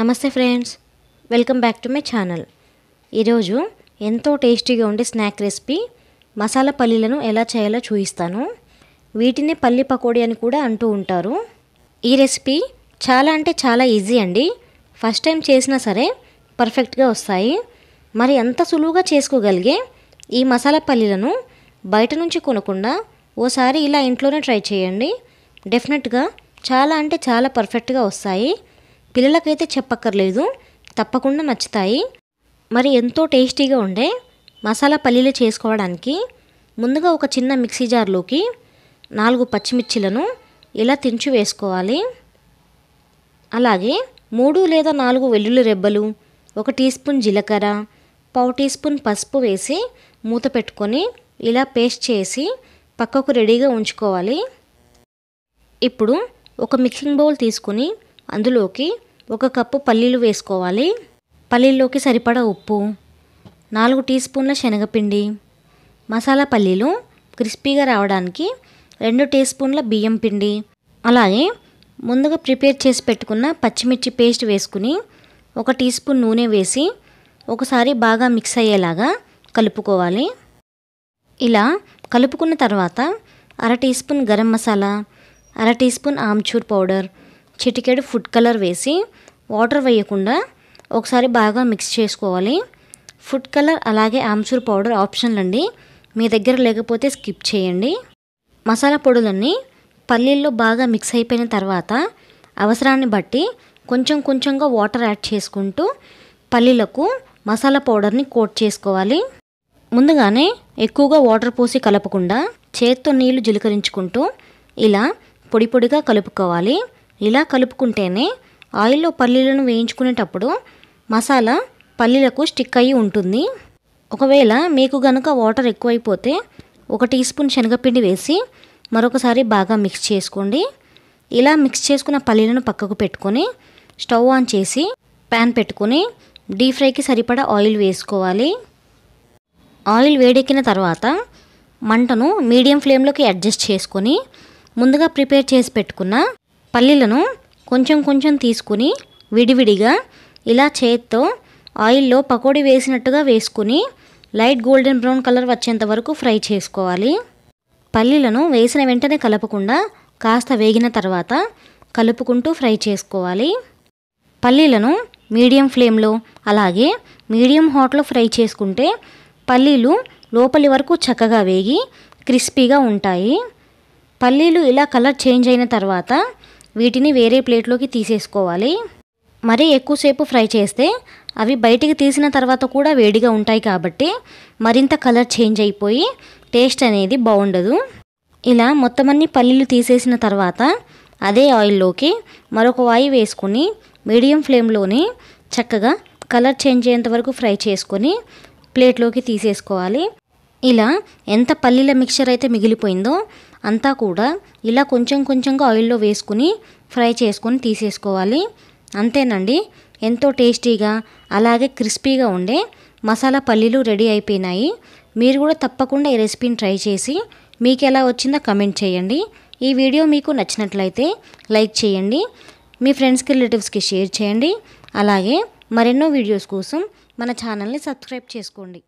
నమస్తే friends welcome back to my channel ఈరోజు ఎంతో టేస్టీగా ఉండే స్నాక్ రెసిపీ మసాలా పల్లీలను ఎలా చేయాలో చూపిస్తాను వీటిని పల్లి పకోడీ అని కూడా అంటూ ఉంటారు ఈ రెసిపీ చాలా అంటే చాలా ఈజీ అండి ఫస్ట్ టైం చేసినా సరే పర్ఫెక్ట్గా వస్తాయి మరి అంత సులువుగా చేసుకోగలిగే ఈ మసాలా పల్లీలను బయట నుంచి కొనకుండా ఓసారి ఇలా ఇంట్లోనే ట్రై చేయండి డెఫినెట్గా చాలా అంటే చాలా పర్ఫెక్ట్గా వస్తాయి పిల్లలకైతే చెప్పక్కర్లేదు తప్పకుండా నచ్చుతాయి మరి ఎంతో టేస్టీగా ఉండే మసాలా పల్లీలు చేసుకోవడానికి ముందుగా ఒక చిన్న మిక్సీ జార్లోకి నాలుగు పచ్చిమిర్చిలను ఇలా తెంచు వేసుకోవాలి అలాగే మూడు లేదా నాలుగు వెల్లుల్లి రెబ్బలు ఒక టీ స్పూన్ జీలకర్ర పావు టీ స్పూన్ పసుపు వేసి మూత పెట్టుకొని ఇలా పేస్ట్ చేసి పక్కకు రెడీగా ఉంచుకోవాలి ఇప్పుడు ఒక మిక్సింగ్ బౌల్ తీసుకుని అందులోకి ఒక కప్పు పల్లీలు వేసుకోవాలి పల్లీల్లోకి సరిపడా ఉప్పు నాలుగు టీ స్పూన్ల శనగపిండి మసాలా పల్లీలు క్రిస్పీగా రావడానికి రెండు టీ స్పూన్ల బియ్యం పిండి అలాగే ముందుగా ప్రిపేర్ చేసి పెట్టుకున్న పచ్చిమిర్చి పేస్ట్ వేసుకుని ఒక టీ స్పూన్ నూనె వేసి ఒకసారి బాగా మిక్స్ అయ్యేలాగా కలుపుకోవాలి ఇలా కలుపుకున్న తర్వాత అర టీ స్పూన్ గరం మసాలా అర టీ స్పూన్ ఆమ్చూర్ పౌడర్ చిటికెడు ఫుడ్ కలర్ వేసి వాటర్ వేయకుండా ఒకసారి బాగా మిక్స్ చేసుకోవాలి ఫుడ్ కలర్ అలాగే ఆమ్చూర్ పౌడర్ ఆప్షన్లు అండి మీ దగ్గర లేకపోతే స్కిప్ చేయండి మసాలా పొడులన్నీ పల్లీల్లో బాగా మిక్స్ అయిపోయిన తర్వాత అవసరాన్ని బట్టి కొంచెం కొంచెంగా వాటర్ యాడ్ చేసుకుంటూ పల్లీలకు మసాలా పౌడర్ని కోట్ చేసుకోవాలి ముందుగానే ఎక్కువగా వాటర్ పోసి కలపకుండా చేత్తో నీళ్లు జిలకరించుకుంటూ ఇలా పొడి పొడిగా కలుపుకోవాలి ఇలా కలుపుకుంటేనే ఆయిల్లో పల్లీలను వేయించుకునేటప్పుడు మసాలా పల్లీలకు స్టిక్ అయ్యి ఉంటుంది ఒకవేళ మీకు గనుక వాటర్ ఎక్కువైపోతే ఒక టీ స్పూన్ శనగపిండి వేసి మరొకసారి బాగా మిక్స్ చేసుకోండి ఇలా మిక్స్ చేసుకున్న పల్లీలను పక్కకు పెట్టుకొని స్టవ్ ఆన్ చేసి ప్యాన్ పెట్టుకొని డీప్ ఫ్రైకి సరిపడా ఆయిల్ వేసుకోవాలి ఆయిల్ వేడెక్కిన తర్వాత మంటను మీడియం ఫ్లేమ్లోకి అడ్జస్ట్ చేసుకొని ముందుగా ప్రిపేర్ చేసి పెట్టుకున్న పల్లీలను కొంచెం కొంచెం తీసుకుని విడివిడిగా ఇలా చేత్తో ఆయిల్లో పకోడీ వేసినట్టుగా వేసుకుని లైట్ గోల్డెన్ బ్రౌన్ కలర్ వచ్చేంత వరకు ఫ్రై చేసుకోవాలి పల్లీలను వేసిన వెంటనే కలపకుండా కాస్త వేగిన తర్వాత కలుపుకుంటూ ఫ్రై చేసుకోవాలి పల్లీలను మీడియం ఫ్లేమ్లో అలాగే మీడియం హాట్లో ఫ్రై చేసుకుంటే పల్లీలు లోపలి వరకు చక్కగా వేగి క్రిస్పీగా ఉంటాయి పల్లీలు ఇలా కలర్ చేంజ్ అయిన తర్వాత వీటిని వేరే ప్లేట్లోకి తీసేసుకోవాలి మరీ ఎక్కువసేపు ఫ్రై చేస్తే అవి బయటికి తీసిన తర్వాత కూడా వేడిగా ఉంటాయి కాబట్టి మరింత కలర్ చేంజ్ అయిపోయి టేస్ట్ అనేది బాగుండదు ఇలా మొత్తం అన్ని పల్లీలు తీసేసిన తర్వాత అదే ఆయిల్లోకి మరొక ఆయిల్ వేసుకుని మీడియం ఫ్లేమ్లోనే చక్కగా కలర్ చేంజ్ అయ్యేంత వరకు ఫ్రై చేసుకొని ప్లేట్లోకి తీసేసుకోవాలి ఇలా ఎంత పల్లీల మిక్చర్ అయితే మిగిలిపోయిందో అంతా కూడా ఇలా కొంచెం కొంచెంగా ఆయిల్లో వేసుకుని ఫ్రై చేసుకొని తీసేసుకోవాలి అంతేనండి ఎంతో టేస్టీగా అలాగే క్రిస్పీగా ఉండే మసాలా పల్లీలు రెడీ అయిపోయినాయి మీరు కూడా తప్పకుండా ఈ రెసిపీని ట్రై చేసి మీకు ఎలా వచ్చిందో కమెంట్ చేయండి ఈ వీడియో మీకు నచ్చినట్లయితే లైక్ చేయండి మీ ఫ్రెండ్స్కి రిలేటివ్స్కి షేర్ చేయండి అలాగే మరెన్నో వీడియోస్ కోసం మన ఛానల్ని సబ్స్క్రైబ్ చేసుకోండి